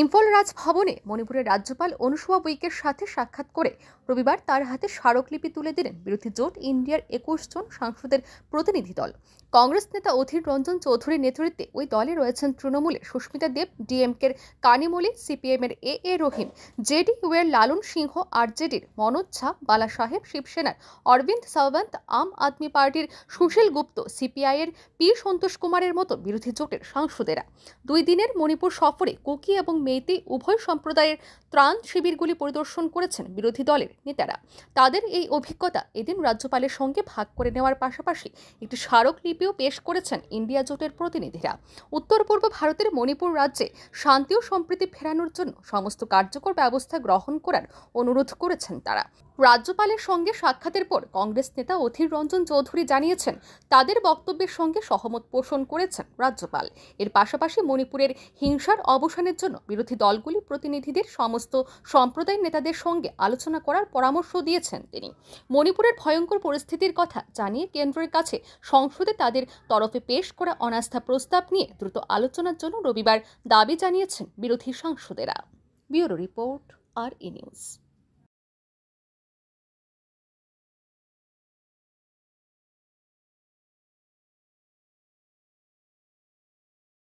ইম্ফল রাজভবনে মণিপুরের রাজ্যপাল অনুসুয়া বৈকের সাথে সাক্ষাৎ করে রবিবার তার হাতে স্মারকলিপি তুলে দিলেন বিরোধী জোট ইন্ডিয়ার একুশ জন সাংসদের প্রতিনিধি দল কংগ্রেস নেতা অধীর রঞ্জন চৌধুরীর নেতৃত্বে ওই দলে রয়েছেন তৃণমূলের সুস্মিতা দেব ডিএমকের কানিমলি সিপিএমের এ এ রহিম জেডিইউ এর লালন সিংহ আরজেডির মনোজ ঝা বালা সাহেব শিবসেনার অরবিন্দ সাওয়ন্ত আম আদমি পার্টির সুশীল গুপ্ত সিপিআইয়ের পি সন্তোষ কুমারের মতো বিরোধী জোটের সাংসদেরা দুই দিনের মণিপুর সফরে কুকি এবং মেইতি উভয় সম্প্রদায়ের ত্রাণ শিবিরগুলি পরিদর্শন করেছেন বিরোধী দলের নেতারা তাদের এই অভিজ্ঞতা এদিন রাজ্যপালের সঙ্গে ভাগ করে নেওয়ার পাশাপাশি একটি স্মারকলিপি লিপিও পেশ করেছেন ইন্ডিয়া জোটের প্রতিনিধিরা উত্তর পূর্ব ভারতের মণিপুর রাজ্যে শান্তি ও সম্প্রীতি ফেরানোর জন্য সমস্ত কার্যকর ব্যবস্থা গ্রহণ করার অনুরোধ করেছেন তারা রাজ্যপালের সঙ্গে সাক্ষাতের পর কংগ্রেস নেতা অধীর রঞ্জন চৌধুরী জানিয়েছেন তাদের বক্তব্যের সঙ্গে সহমত পোষণ করেছেন রাজ্যপাল এর পাশাপাশি মণিপুরের হিংসার অবসানের জন্য বিরোধী দলগুলি প্রতিনিধিদের সমস্ত সম্প্রদায়ের নেতাদের সঙ্গে আলোচনা করার পরামর্শ দিয়েছেন তিনি মণিপুরের ভয়ঙ্কর পরিস্থিতির কথা জানিয়ে কেন্দ্রের কাছে সংসদে তাদের তাদের তরফে পেশ করা অনাস্থা প্রস্তাব নিয়ে দ্রুত আলোচনার জন্য রবিবার দাবি জানিয়েছেন বিরোধী সাংসদেরা ব্যুরো রিপোর্ট আর ই নিউজ